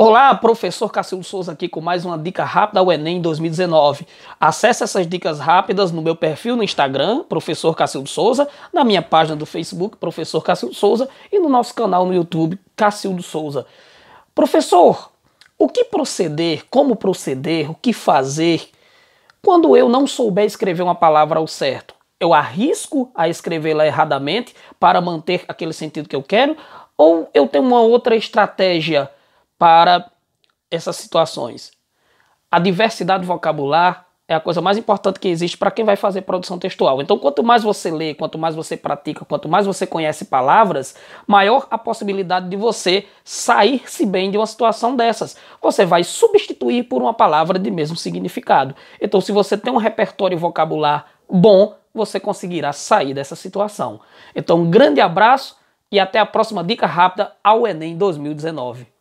Olá, professor Cacildo Souza aqui com mais uma dica rápida ao Enem 2019. Acesse essas dicas rápidas no meu perfil no Instagram, professor Cacildo Souza, na minha página do Facebook, professor Cacildo Souza, e no nosso canal no YouTube, Cacildo Souza. Professor, o que proceder, como proceder, o que fazer quando eu não souber escrever uma palavra ao certo? Eu arrisco a escrevê-la erradamente para manter aquele sentido que eu quero? Ou eu tenho uma outra estratégia? para essas situações. A diversidade vocabular é a coisa mais importante que existe para quem vai fazer produção textual. Então, quanto mais você lê, quanto mais você pratica, quanto mais você conhece palavras, maior a possibilidade de você sair-se bem de uma situação dessas. Você vai substituir por uma palavra de mesmo significado. Então, se você tem um repertório vocabular bom, você conseguirá sair dessa situação. Então, um grande abraço e até a próxima dica rápida ao Enem 2019.